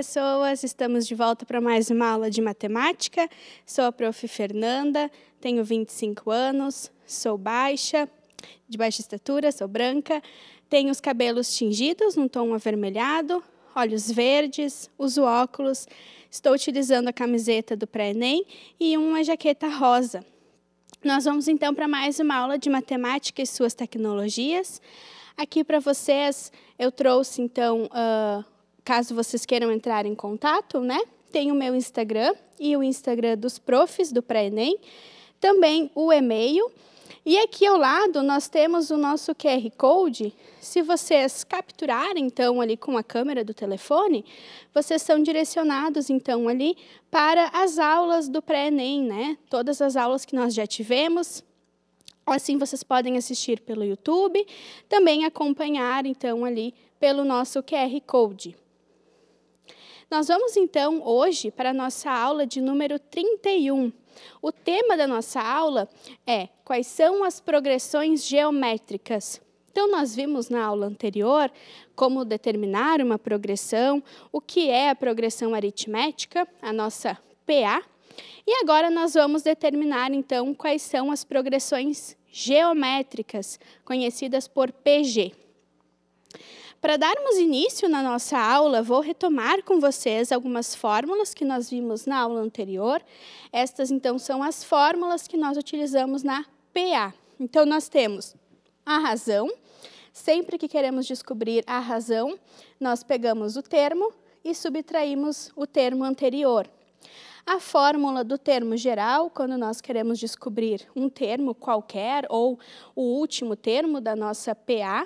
pessoas, estamos de volta para mais uma aula de matemática. Sou a prof. Fernanda, tenho 25 anos, sou baixa, de baixa estatura, sou branca, tenho os cabelos tingidos num tom avermelhado, olhos verdes, uso óculos, estou utilizando a camiseta do pré-ENEM e uma jaqueta rosa. Nós vamos então para mais uma aula de matemática e suas tecnologias. Aqui para vocês eu trouxe então uh, caso vocês queiram entrar em contato, né? Tem o meu Instagram e o Instagram dos profs do pré-ENEM, também o e-mail. E aqui ao lado nós temos o nosso QR Code. Se vocês capturarem então ali com a câmera do telefone, vocês são direcionados então ali para as aulas do pré-ENEM, né? Todas as aulas que nós já tivemos, Assim vocês podem assistir pelo YouTube, também acompanhar então ali pelo nosso QR Code. Nós vamos então hoje para a nossa aula de número 31. O tema da nossa aula é quais são as progressões geométricas. Então, nós vimos na aula anterior como determinar uma progressão, o que é a progressão aritmética, a nossa PA, e agora nós vamos determinar então quais são as progressões geométricas, conhecidas por PG. Para darmos início na nossa aula, vou retomar com vocês algumas fórmulas que nós vimos na aula anterior. Estas, então, são as fórmulas que nós utilizamos na PA. Então, nós temos a razão. Sempre que queremos descobrir a razão, nós pegamos o termo e subtraímos o termo anterior. A fórmula do termo geral, quando nós queremos descobrir um termo qualquer ou o último termo da nossa PA,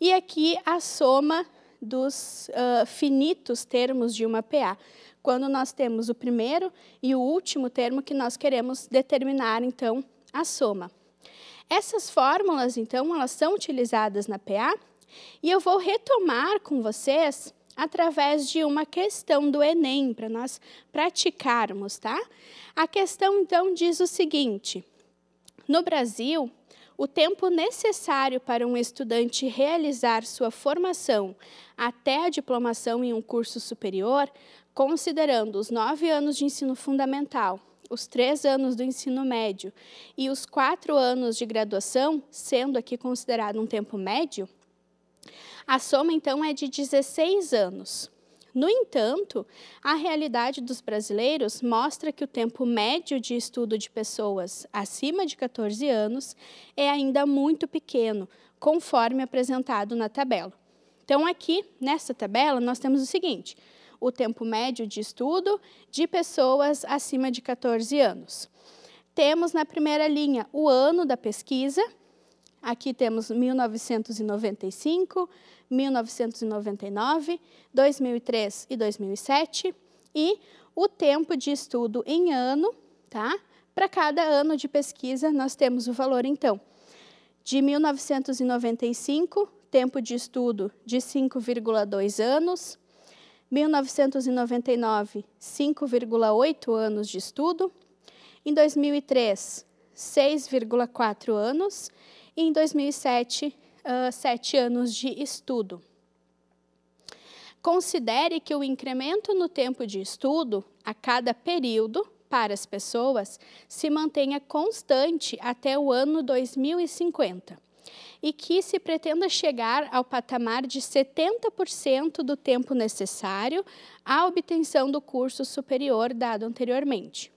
e aqui a soma dos uh, finitos termos de uma PA. Quando nós temos o primeiro e o último termo que nós queremos determinar, então, a soma. Essas fórmulas, então, elas são utilizadas na PA e eu vou retomar com vocês através de uma questão do Enem, para nós praticarmos, tá? A questão, então, diz o seguinte: no Brasil, o tempo necessário para um estudante realizar sua formação até a diplomação em um curso superior, considerando os nove anos de ensino fundamental, os três anos do ensino médio e os quatro anos de graduação, sendo aqui considerado um tempo médio, a soma então é de 16 anos. No entanto, a realidade dos brasileiros mostra que o tempo médio de estudo de pessoas acima de 14 anos é ainda muito pequeno, conforme apresentado na tabela. Então, aqui nessa tabela, nós temos o seguinte: o tempo médio de estudo de pessoas acima de 14 anos. Temos na primeira linha o ano da pesquisa, Aqui temos 1995, 1999, 2003 e 2007 e o tempo de estudo em ano, tá? Para cada ano de pesquisa nós temos o valor então de 1995, tempo de estudo de 5,2 anos, 1999, 5,8 anos de estudo, em 2003, 6,4 anos em 2007, uh, ah, sete anos de estudo. Considere que o incremento no tempo de estudo a cada período para as pessoas se mantenha constante até o ano 2050 e que se pretenda chegar ao patamar de 70% do tempo necessário à obtenção do curso superior dado anteriormente.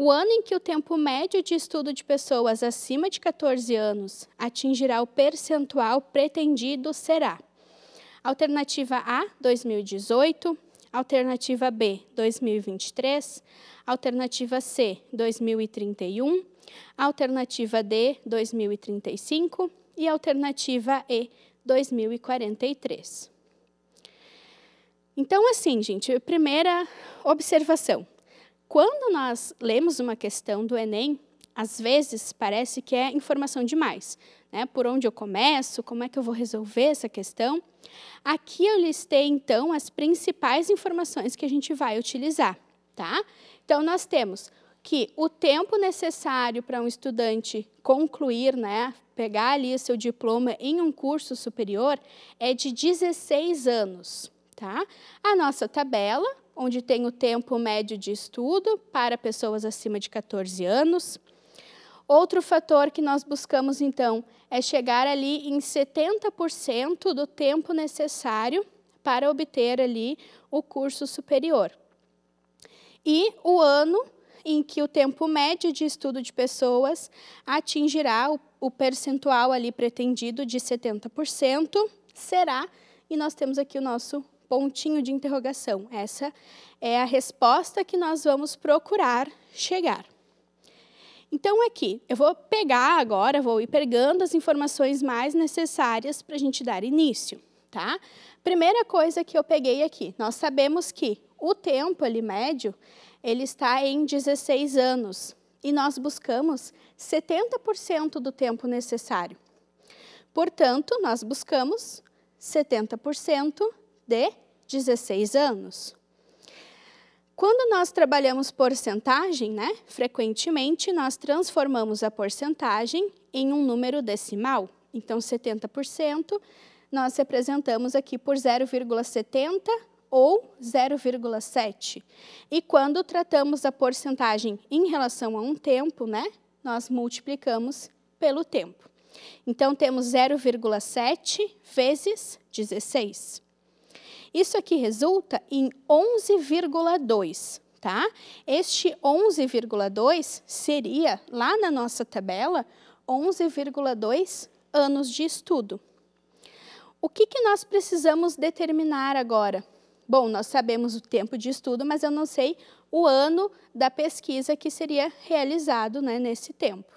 O ano em que o tempo médio de estudo de pessoas acima de 14 anos atingirá o percentual pretendido será: alternativa A, 2018, alternativa B, 2023, alternativa C, 2031, alternativa D, 2035 e alternativa E, 2043. Então, assim, gente, primeira observação quando nós lemos uma questão do Enem, às vezes parece que é informação demais. Né? Por onde eu começo? Como é que eu vou resolver essa questão? Aqui eu listei, então, as principais informações que a gente vai utilizar. Tá? Então, nós temos que o tempo necessário para um estudante concluir, né, pegar ali o seu diploma em um curso superior, é de 16 anos. Tá? A nossa tabela onde tem o tempo médio de estudo para pessoas acima de 14 anos. Outro fator que nós buscamos, então, é chegar ali em 70% do tempo necessário para obter ali o curso superior. E o ano em que o tempo médio de estudo de pessoas atingirá o, o percentual ali pretendido de 70%, será, e nós temos aqui o nosso pontinho de interrogação. Essa é a resposta que nós vamos procurar chegar. Então, aqui, eu vou pegar agora, vou ir pegando as informações mais necessárias para a gente dar início, tá? Primeira coisa que eu peguei aqui, nós sabemos que o tempo ali médio, ele está em 16 anos e nós buscamos 70% do tempo necessário. Portanto, nós buscamos 70% de 16 anos. Quando nós trabalhamos porcentagem, né, frequentemente nós transformamos a porcentagem em um número decimal. Então, 70% nós representamos aqui por 0,70 ou 0,7. E quando tratamos a porcentagem em relação a um tempo, né, nós multiplicamos pelo tempo. Então, temos 0,7 vezes 16. Isso aqui resulta em 11,2, tá? Este 11,2 seria, lá na nossa tabela, 11,2 anos de estudo. O que, que nós precisamos determinar agora? Bom, nós sabemos o tempo de estudo, mas eu não sei o ano da pesquisa que seria realizado né, nesse tempo.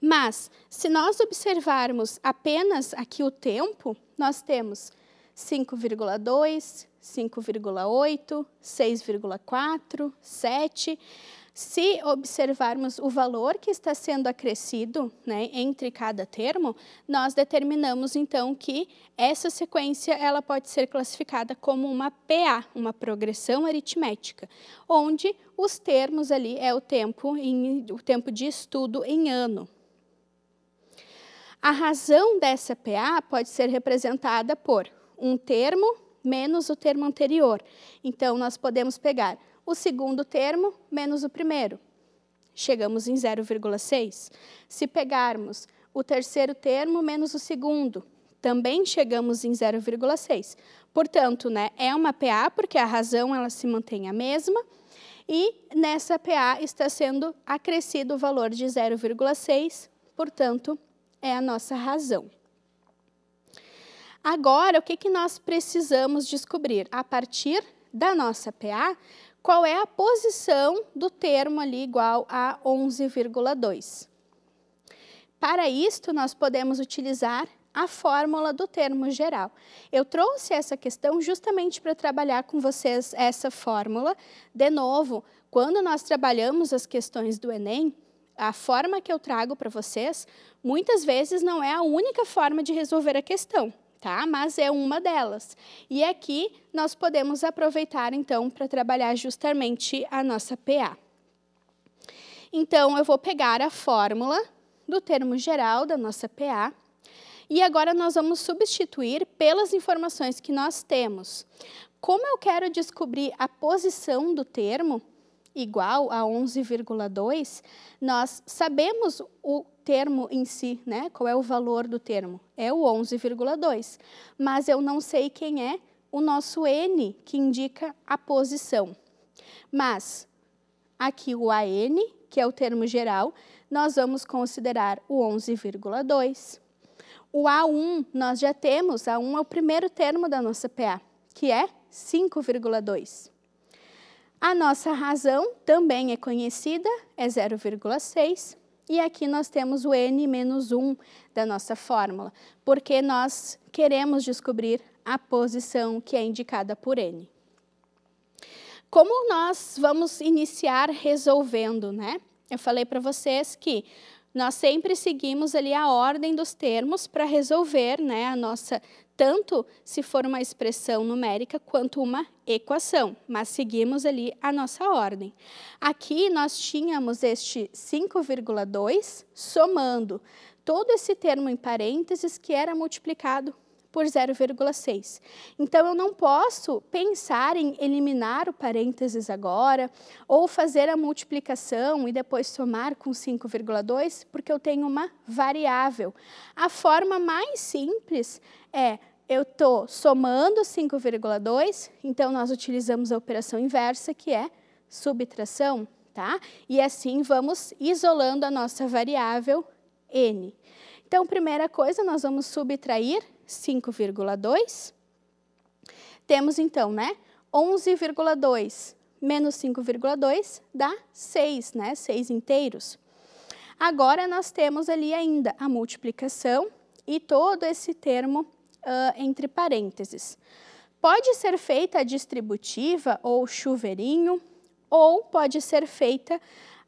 Mas, se nós observarmos apenas aqui o tempo, nós temos 5,2, 5,8, 6,4, 7. Se observarmos o valor que está sendo acrescido né, entre cada termo, nós determinamos então que essa sequência ela pode ser classificada como uma PA, uma progressão aritmética, onde os termos ali é o tempo, em, o tempo de estudo em ano. A razão dessa PA pode ser representada por um termo menos o termo anterior. Então, nós podemos pegar o segundo termo menos o primeiro. Chegamos em 0,6. Se pegarmos o terceiro termo menos o segundo, também chegamos em 0,6. Portanto, né, é uma PA, porque a razão ela se mantém a mesma, e nessa PA está sendo acrescido o valor de 0,6, portanto, é a nossa razão. Agora, o que, que nós precisamos descobrir? A partir da nossa PA, qual é a posição do termo ali igual a 11,2. Para isto, nós podemos utilizar a fórmula do termo geral. Eu trouxe essa questão justamente para trabalhar com vocês essa fórmula. De novo, quando nós trabalhamos as questões do Enem, a forma que eu trago para vocês, muitas vezes não é a única forma de resolver a questão tá? Mas é uma delas. E aqui nós podemos aproveitar então para trabalhar justamente a nossa PA. Então eu vou pegar a fórmula do termo geral da nossa PA e agora nós vamos substituir pelas informações que nós temos. Como eu quero descobrir a posição do termo igual a 11,2, nós sabemos o termo em si, né? Qual é o valor do termo? É o 11,2. Mas eu não sei quem é o nosso N, que indica a posição. Mas aqui o AN, que é o termo geral, nós vamos considerar o 11,2. O A1 nós já temos, A1 é o primeiro termo da nossa PA, que é 5,2. A nossa razão também é conhecida, é 0,6. E aqui nós temos o n menos 1 da nossa fórmula, porque nós queremos descobrir a posição que é indicada por n. Como nós vamos iniciar resolvendo, né? Eu falei para vocês que nós sempre seguimos ali a ordem dos termos para resolver né, a nossa tanto se for uma expressão numérica quanto uma equação, mas seguimos ali a nossa ordem. Aqui nós tínhamos este 5,2 somando todo esse termo em parênteses que era multiplicado por 0,6. Então, eu não posso pensar em eliminar o parênteses agora ou fazer a multiplicação e depois somar com 5,2, porque eu tenho uma variável. A forma mais simples é eu estou somando 5,2, então nós utilizamos a operação inversa, que é subtração, tá? E assim vamos isolando a nossa variável n. Então, primeira coisa, nós vamos subtrair 5,2. Temos então, né, 11,2 menos 5,2 dá 6, né, 6 inteiros. Agora, nós temos ali ainda a multiplicação e todo esse termo uh, entre parênteses. Pode ser feita a distributiva ou chuveirinho, ou pode ser feita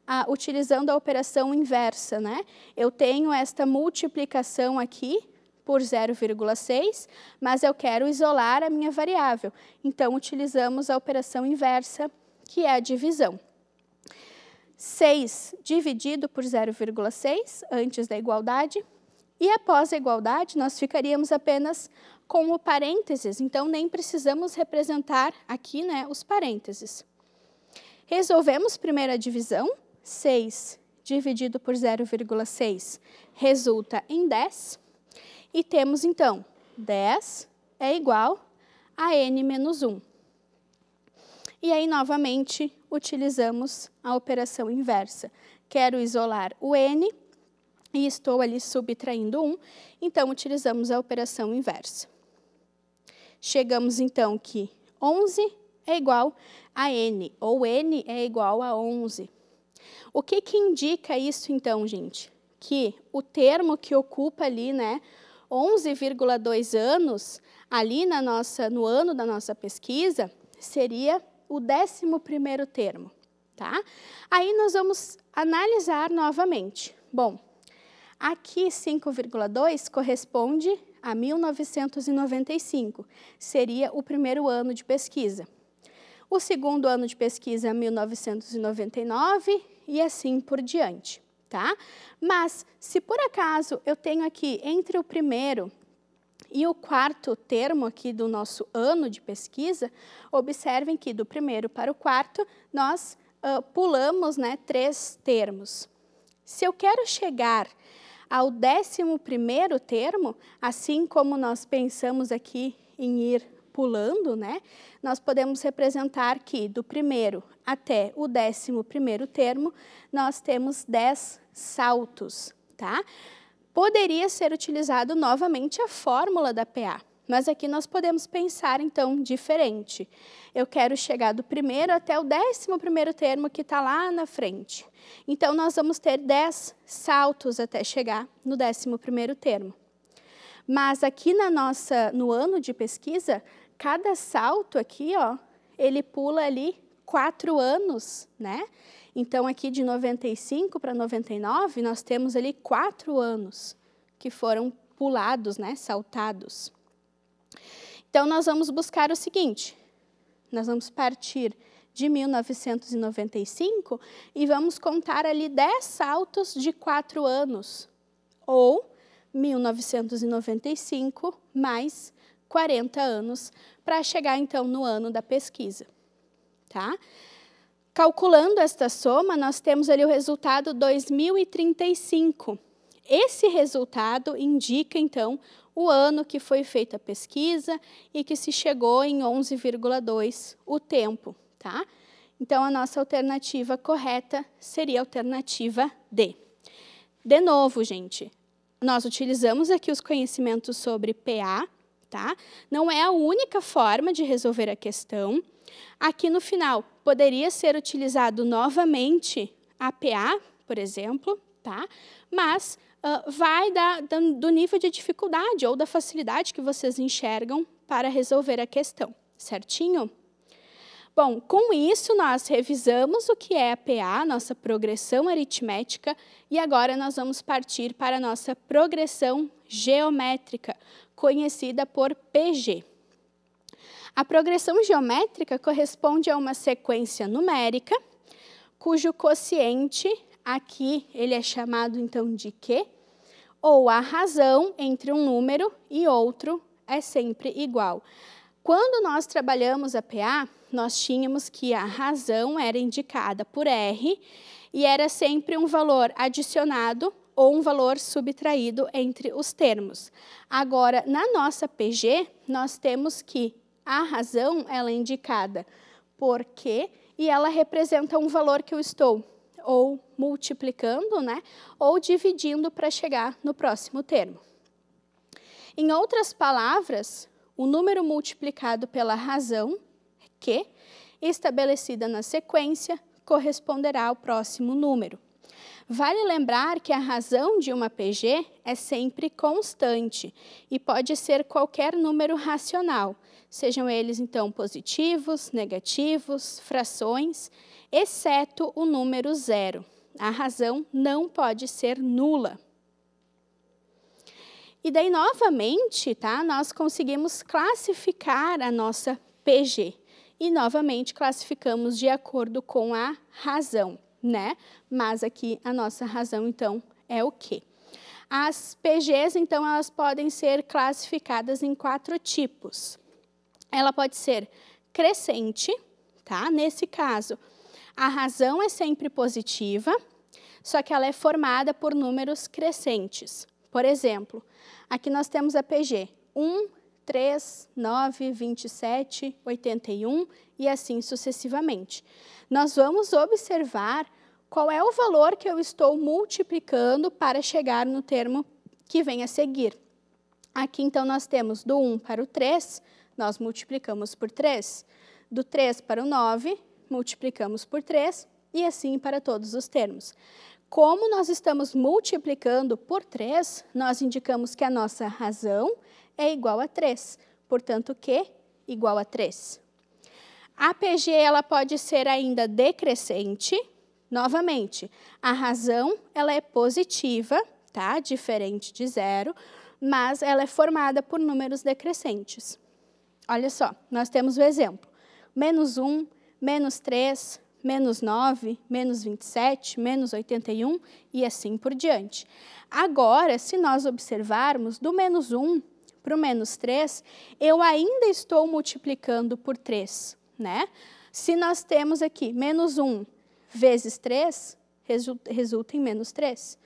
a, ah, utilizando a operação inversa, né? Eu tenho esta multiplicação aqui por 0,6, mas eu quero isolar a minha variável. Então, utilizamos a operação inversa, que é a divisão. 6 dividido por 0,6, antes da igualdade, e após a igualdade, nós ficaríamos apenas com o parênteses, então nem precisamos representar aqui né, os parênteses. Resolvemos primeira divisão, 6 dividido por 0,6 resulta em 10. E temos então 10 é igual a n menos 1. E aí, novamente, utilizamos a operação inversa. Quero isolar o n, e estou ali subtraindo 1, então utilizamos a operação inversa. Chegamos então que 11 é igual a n, ou n é igual a 11. O que, que indica isso então, gente? Que o termo que ocupa ali, né, 11,2 anos, ali na nossa, no ano da nossa pesquisa, seria o 11 termo, tá? Aí nós vamos analisar novamente. Bom, Aqui, 5,2 corresponde a 1995, seria o primeiro ano de pesquisa. O segundo ano de pesquisa, 1999, é e assim por diante, tá? Mas, se por acaso eu tenho aqui entre o primeiro e o quarto termo aqui do nosso ano de pesquisa, observem que do primeiro para o quarto, nós uh, pulamos né, três termos. Se eu quero chegar ao décimo primeiro termo, assim como nós pensamos aqui em ir pulando, né? Nós podemos representar que do primeiro até o décimo primeiro termo, nós temos 10 saltos, tá? Poderia ser utilizado novamente a fórmula da PA, mas aqui nós podemos pensar, então, diferente. Eu quero chegar do primeiro até o décimo primeiro termo que está lá na frente. Então, nós vamos ter dez saltos até chegar no décimo primeiro termo. Mas aqui na nossa, no ano de pesquisa, cada salto aqui, ó, ele pula ali quatro anos, né? Então, aqui de 95 para 99, nós temos ali quatro anos que foram pulados, né, saltados. Então, nós vamos buscar o seguinte: nós vamos partir de 1995 e vamos contar ali 10 saltos de 4 anos, ou 1995 mais 40 anos, para chegar então no ano da pesquisa. Tá? Calculando esta soma, nós temos ali o resultado 2035. Esse resultado indica, então, o ano que foi feita a pesquisa e que se chegou em 11,2 o tempo, tá? Então, a nossa alternativa correta seria a alternativa D. De novo, gente, nós utilizamos aqui os conhecimentos sobre PA, tá? Não é a única forma de resolver a questão. Aqui no final, poderia ser utilizado novamente a PA, por exemplo, tá? Mas ah, vai da, da, do nível de dificuldade ou da facilidade que vocês enxergam para resolver a questão, certinho? Bom, com isso nós revisamos o que é a PA, nossa progressão aritmética, e agora nós vamos partir para a nossa progressão geométrica, conhecida por PG. A progressão geométrica corresponde a uma sequência numérica cujo quociente Aqui ele é chamado então de que? Ou a razão entre um número e outro é sempre igual. Quando nós trabalhamos a PA, nós tínhamos que a razão era indicada por R e era sempre um valor adicionado ou um valor subtraído entre os termos. Agora, na nossa PG, nós temos que a razão ela é indicada por Q e ela representa um valor que eu estou ou multiplicando, né? Ou dividindo para chegar no próximo termo. Em outras palavras, o número multiplicado pela razão que, estabelecida na sequência, corresponderá ao próximo número. Vale lembrar que a razão de uma PG é sempre constante e pode ser qualquer número racional, sejam eles então positivos, negativos, frações, exceto o número zero. A razão não pode ser nula. E daí, novamente, tá, nós conseguimos classificar a nossa PG. E, novamente, classificamos de acordo com a razão né? Mas aqui a nossa razão, então, é o quê? As PGs, então, elas podem ser classificadas em quatro tipos. Ela pode ser crescente, tá? Nesse caso, a razão é sempre positiva, só que ela é formada por números crescentes. Por exemplo, aqui nós temos a PG 1 3, 9, 27, 81 e assim sucessivamente. Nós vamos observar qual é o valor que eu estou multiplicando para chegar no termo que vem a seguir. Aqui, então, nós temos do 1 para o 3, nós multiplicamos por 3. Do 3 para o 9, multiplicamos por 3 e assim para todos os termos. Como nós estamos multiplicando por 3, nós indicamos que a nossa razão é igual a 3. Portanto, Q igual a 3. A PG ela pode ser ainda decrescente. Novamente, a razão ela é positiva, tá? Diferente de zero, mas ela é formada por números decrescentes. Olha só, nós temos o exemplo. Menos 1, menos 3, menos 9, menos 27, menos 81 e assim por diante. Agora, se nós observarmos, do menos 1 para o menos 3, eu ainda estou multiplicando por 3, né? Se nós temos aqui menos 1 vezes 3, resulta em menos 3.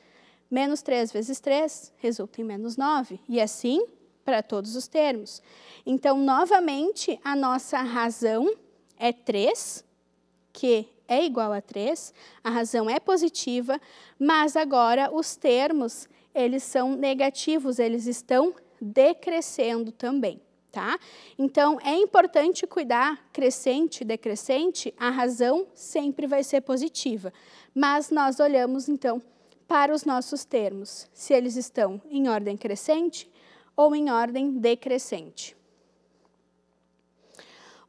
Menos 3 vezes 3 resulta em menos 9, e assim para todos os termos. Então, novamente, a nossa razão é 3, que é igual a 3, a razão é positiva, mas agora os termos, eles são negativos, eles estão decrescendo também. Tá? Então, é importante cuidar crescente, decrescente, a razão sempre vai ser positiva. Mas nós olhamos, então, para os nossos termos, se eles estão em ordem crescente ou em ordem decrescente.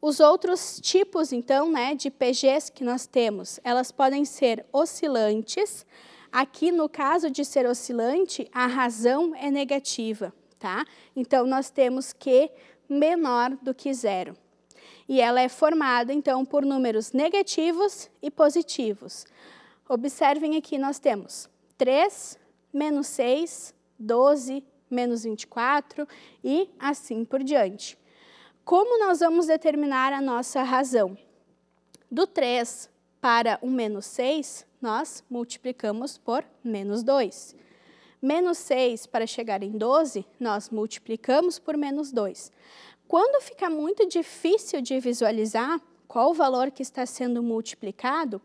Os outros tipos, então, né, de PGs que nós temos, elas podem ser oscilantes. Aqui, no caso de ser oscilante, a razão é negativa, tá? Então, nós temos Q menor do que zero. E ela é formada, então, por números negativos e positivos. Observem aqui, nós temos 3, menos 6, 12, menos 24 e assim por diante. Como nós vamos determinar a nossa razão? Do 3 para o menos 6, nós multiplicamos por menos 2 menos 6 para chegar em 12, nós multiplicamos por menos 2. Quando fica muito difícil de visualizar qual o valor que está sendo multiplicado,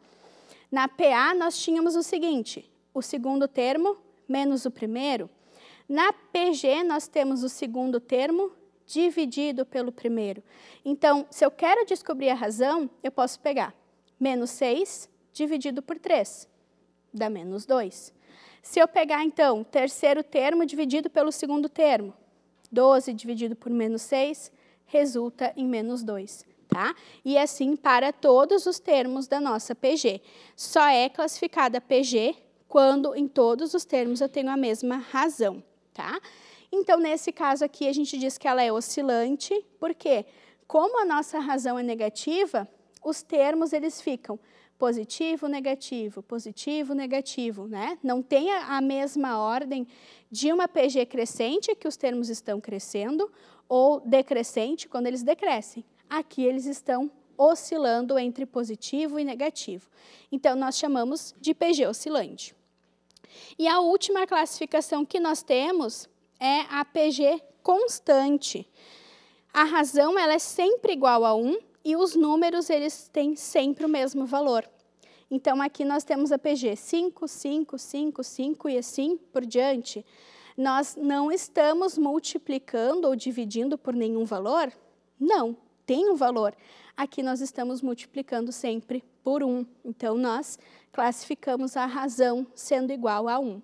na PA nós tínhamos o seguinte, o segundo termo menos o primeiro. Na PG nós temos o segundo termo dividido pelo primeiro. Então, se eu quero descobrir a razão, eu posso pegar menos 6 dividido por 3, dá menos 2. Se eu pegar, então, o terceiro termo dividido pelo segundo termo, 12 dividido por menos 6, resulta em menos 2. Tá? E assim para todos os termos da nossa PG. Só é classificada PG quando em todos os termos eu tenho a mesma razão, tá? Então, nesse caso aqui, a gente diz que ela é oscilante, porque como a nossa razão é negativa, os termos eles ficam positivo, negativo, positivo, negativo, né? Não tem a, mesma ordem de uma PG crescente, que os termos estão crescendo, ou decrescente, quando eles decrescem. Aqui eles estão oscilando entre positivo e negativo. Então, nós chamamos de PG oscilante. E a última classificação que nós temos é a PG constante. A razão ela é sempre igual a 1, e os números eles têm sempre o mesmo valor. Então aqui nós temos a PG 5, 5, 5, 5 e assim por diante. Nós não estamos multiplicando ou dividindo por nenhum valor? Não, tem um valor. Aqui nós estamos multiplicando sempre por 1. Um. Então nós classificamos a razão sendo igual a 1. Um.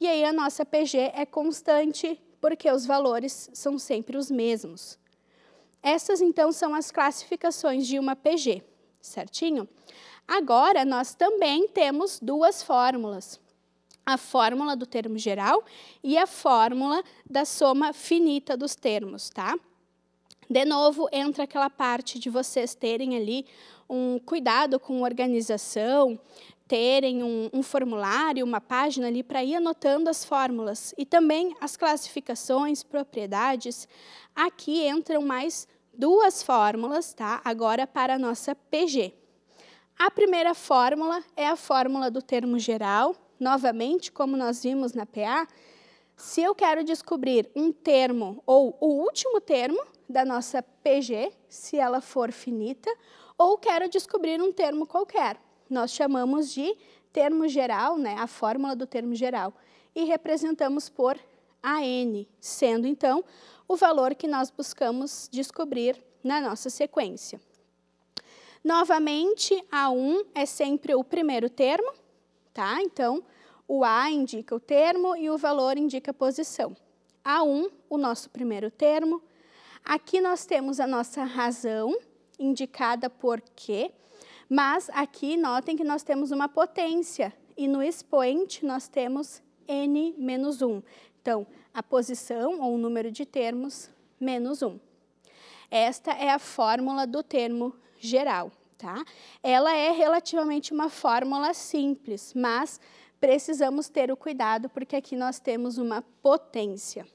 E aí a nossa PG é constante porque os valores são sempre os mesmos. Essas então, são as classificações de uma PG, certinho? Agora, nós também temos duas fórmulas. A fórmula do termo geral e a fórmula da soma finita dos termos, tá? De novo, entra aquela parte de vocês terem ali um cuidado com organização, terem um, um formulário, uma página ali para ir anotando as fórmulas e também as classificações, propriedades. Aqui entram mais duas fórmulas, tá? Agora para a nossa PG. A primeira fórmula é a fórmula do termo geral. Novamente, como nós vimos na PA, se eu quero descobrir um termo ou o último termo da nossa PG, se ela for finita, ou quero descobrir um termo qualquer. Nós chamamos de termo geral, né, a fórmula do termo geral, e representamos por AN, sendo então o valor que nós buscamos descobrir na nossa sequência. Novamente, A1 é sempre o primeiro termo, tá? Então, o A indica o termo e o valor indica a posição. A1, o nosso primeiro termo. Aqui nós temos a nossa razão, indicada por quê, mas aqui notem que nós temos uma potência e no expoente nós temos n menos 1. Então, a posição ou o número de termos menos 1. Esta é a fórmula do termo geral, tá? Ela é relativamente uma fórmula simples, mas precisamos ter o cuidado porque aqui nós temos uma potência.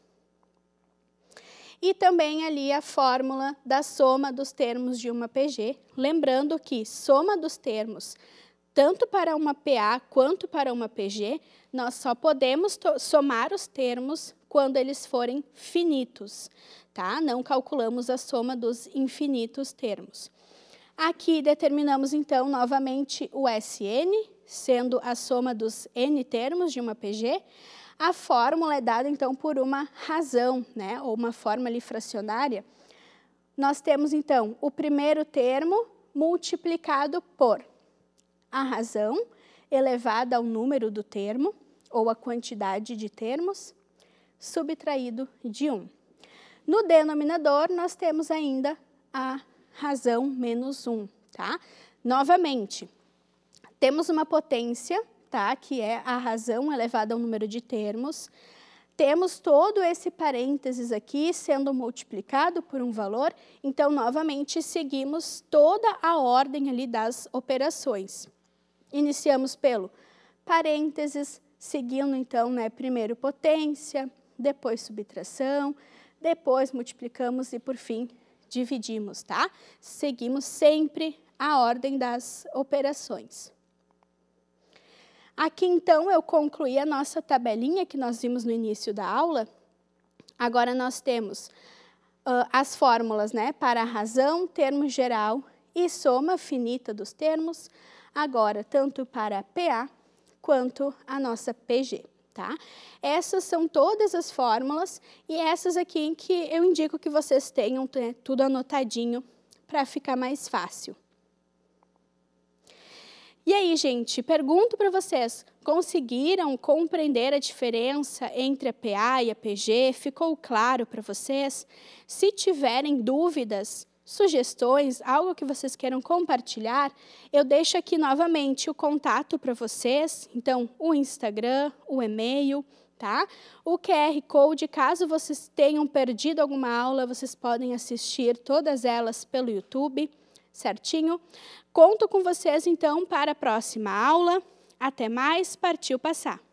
E também ali a fórmula da soma dos termos de uma PG, lembrando que soma dos termos tanto para uma PA quanto para uma PG, nós só podemos somar os termos quando eles forem finitos, tá? Não calculamos a soma dos infinitos termos. Aqui determinamos então novamente o Sn, sendo a soma dos n termos de uma PG. A fórmula é dada então por uma razão, né? Ou uma forma fracionária. Nós temos então o primeiro termo multiplicado por a razão elevada ao número do termo ou a quantidade de termos subtraído de 1. No denominador, nós temos ainda a razão menos 1, tá? Novamente, temos uma potência, tá? Que é a razão elevada ao número de termos. Temos todo esse parênteses aqui sendo multiplicado por um valor. Então, novamente, seguimos toda a ordem ali das operações. Iniciamos pelo parênteses, seguindo, então, né, primeiro potência, depois subtração, depois multiplicamos e, por fim, dividimos, tá? Seguimos sempre a ordem das operações. Aqui, então, eu concluí a nossa tabelinha que nós vimos no início da aula. Agora, nós temos uh, as fórmulas né, para a razão, termo geral e soma finita dos termos, agora, tanto para a PA quanto a nossa PG. Tá? Essas são todas as fórmulas e essas aqui em que eu indico que vocês tenham né, tudo anotadinho para ficar mais fácil. E aí, gente, pergunto para vocês, conseguiram compreender a diferença entre a PA e a PG? Ficou claro para vocês? Se tiverem dúvidas, sugestões, algo que vocês queiram compartilhar, eu deixo aqui novamente o contato para vocês, então o Instagram, o e-mail, tá? O QR Code, caso vocês tenham perdido alguma aula, vocês podem assistir todas elas pelo YouTube, certinho? Conto com vocês então para a próxima aula. Até mais, partiu passar.